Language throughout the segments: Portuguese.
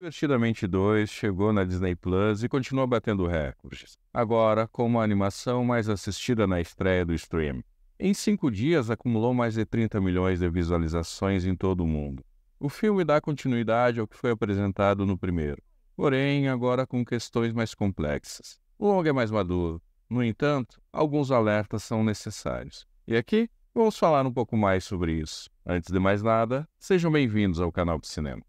Divertidamente 2 chegou na Disney Plus e continua batendo recordes, agora como a animação mais assistida na estreia do stream. Em cinco dias, acumulou mais de 30 milhões de visualizações em todo o mundo. O filme dá continuidade ao que foi apresentado no primeiro, porém agora com questões mais complexas. O longa é mais maduro, no entanto, alguns alertas são necessários. E aqui vamos falar um pouco mais sobre isso. Antes de mais nada, sejam bem-vindos ao canal de cinema.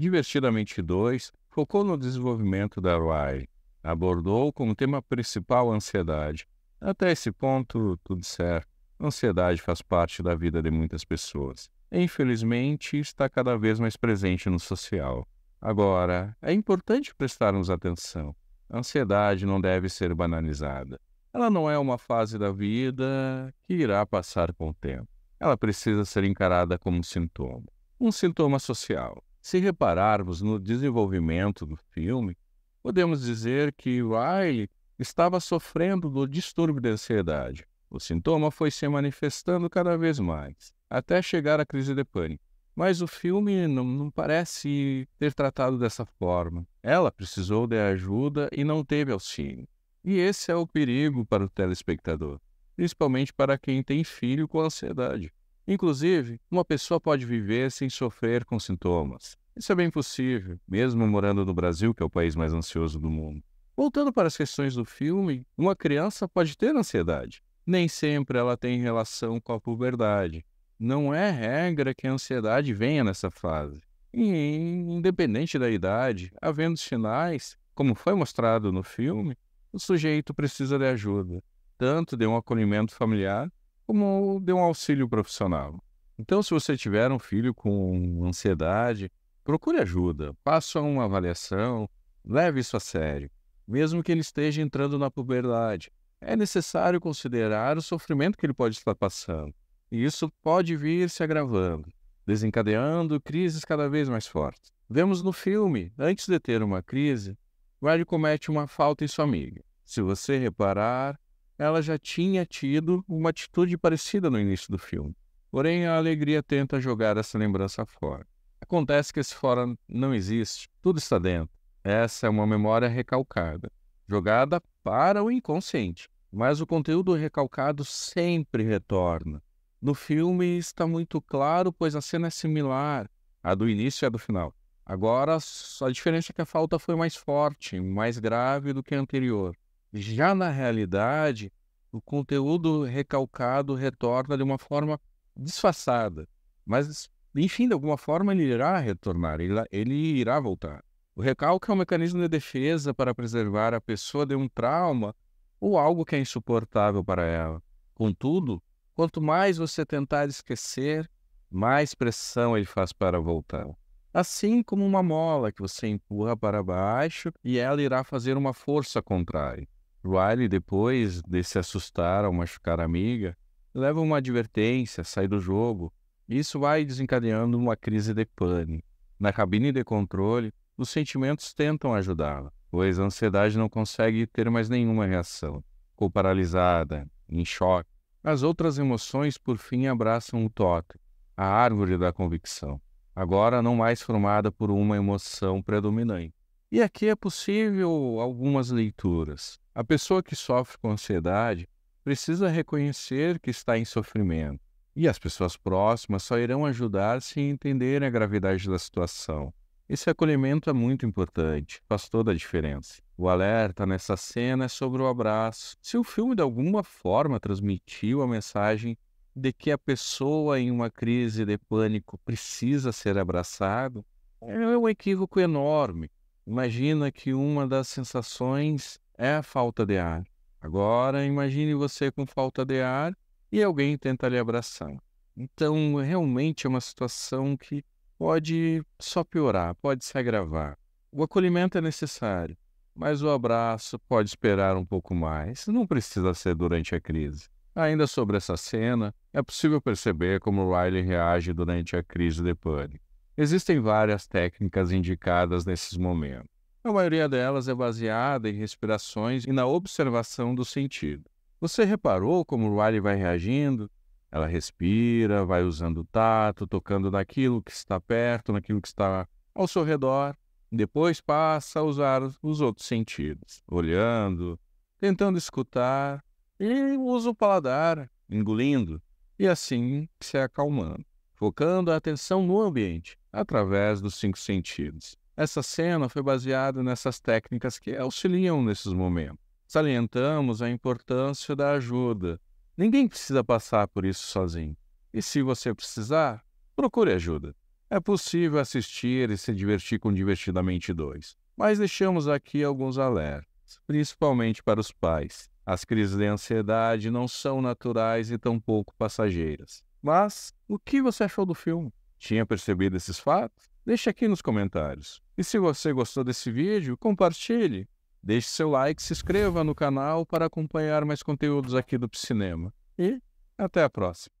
Divertidamente 2 focou no desenvolvimento da Riley. Abordou como tema principal a ansiedade. Até esse ponto, tudo certo. Ansiedade faz parte da vida de muitas pessoas. Infelizmente, está cada vez mais presente no social. Agora, é importante prestarmos atenção. A ansiedade não deve ser banalizada. Ela não é uma fase da vida que irá passar com o tempo. Ela precisa ser encarada como um sintoma, um sintoma social. Se repararmos no desenvolvimento do filme, podemos dizer que Riley estava sofrendo do distúrbio de ansiedade. O sintoma foi se manifestando cada vez mais, até chegar à crise de pânico. Mas o filme não, não, parece ter tratado dessa forma. Ela precisou de ajuda e não teve auxílio. E esse é o perigo para o telespectador, principalmente para quem tem filho com ansiedade. Inclusive, uma pessoa pode viver sem sofrer com sintomas. Isso é bem possível, mesmo morando no Brasil, que é o país mais ansioso do mundo. Voltando para as questões do filme, uma criança pode ter ansiedade. Nem sempre ela tem relação com a puberdade. Não é regra que a ansiedade venha nessa fase. E, independente da idade, havendo sinais, como foi mostrado no filme, o sujeito precisa de ajuda, tanto de um acolhimento familiar como de um auxílio profissional. Então, se você tiver um filho com ansiedade, procure ajuda, faça uma avaliação, leve isso a sério, mesmo que ele esteja entrando na puberdade. É necessário considerar o sofrimento que ele pode estar passando, e isso pode vir se agravando, desencadeando crises cada vez mais fortes. Vemos no filme, antes de ter uma crise, Riley comete uma falta em sua amiga. Se você reparar, ela já tinha tido uma atitude parecida no início do filme. Porém, a alegria tenta jogar essa lembrança fora. Acontece que esse fora não existe, tudo está dentro. Essa é uma memória recalcada, jogada para o inconsciente, mas o conteúdo recalcado sempre retorna. No filme está muito claro, pois a cena é similar à do início e à do final. Agora, a diferença é que a falta foi mais forte, mais grave do que a anterior. Já na realidade, o conteúdo recalcado retorna de uma forma disfarçada, mas, enfim, de alguma forma ele irá retornar, ele, irá voltar. O recalque é um mecanismo de defesa para preservar a pessoa de um trauma ou algo que é insuportável para ela. Contudo, quanto mais você tentar esquecer, mais pressão ele faz para voltar. Assim como uma mola que você empurra para baixo e ela irá fazer uma força contrária. Riley, depois de se assustar ao machucar a amiga, leva uma advertência, sai do jogo. Isso vai desencadeando uma crise de pânico. Na cabine de controle, os sentimentos tentam ajudá-la, pois a ansiedade não consegue ter mais nenhuma reação. Ficou paralisada, em choque. As outras emoções, por fim, abraçam o totem, a árvore da convicção, agora não mais formada por uma emoção predominante. E aqui é possível algumas leituras. A pessoa que sofre com ansiedade precisa reconhecer que está em sofrimento, e as pessoas próximas só irão ajudar se entenderem a gravidade da situação. Esse acolhimento é muito importante, faz toda a diferença. O alerta nessa cena é sobre o abraço. Se o filme de alguma forma transmitiu a mensagem de que a pessoa em uma crise de pânico precisa ser abraçado, é um equívoco enorme. Imagina que uma das sensações é a falta de ar. Agora, imagine você com falta de ar e alguém tenta lhe abraçar. Então, realmente é uma situação que pode só piorar, pode se agravar. O acolhimento é necessário, mas o abraço pode esperar um pouco mais, não precisa ser durante a crise. Ainda sobre essa cena, é possível perceber como Riley reage durante a crise de pânico. Existem várias técnicas indicadas nesses momentos. A maioria delas é baseada em respirações e na observação do sentido. Você reparou como o Ali vai reagindo? Ela respira, vai usando o tato, tocando naquilo que está perto, naquilo que está ao seu redor. Depois passa a usar os outros sentidos, olhando, tentando escutar e usa o paladar, engolindo e assim se acalmando, focando a atenção no ambiente através dos cinco sentidos. Essa cena foi baseada nessas técnicas que auxiliam nesses momentos. Salientamos a importância da ajuda. Ninguém precisa passar por isso sozinho. E se você precisar, procure ajuda. É possível assistir e se divertir com Divertidamente 2, mas deixamos aqui alguns alertas, principalmente para os pais. As crises de ansiedade não são naturais e tampouco passageiras. Mas o que você achou do filme? Tinha percebido esses fatos? Deixe aqui nos comentários. E se você gostou desse vídeo, compartilhe, deixe seu like, se inscreva no canal para acompanhar mais conteúdos aqui do Cinema E até a próxima!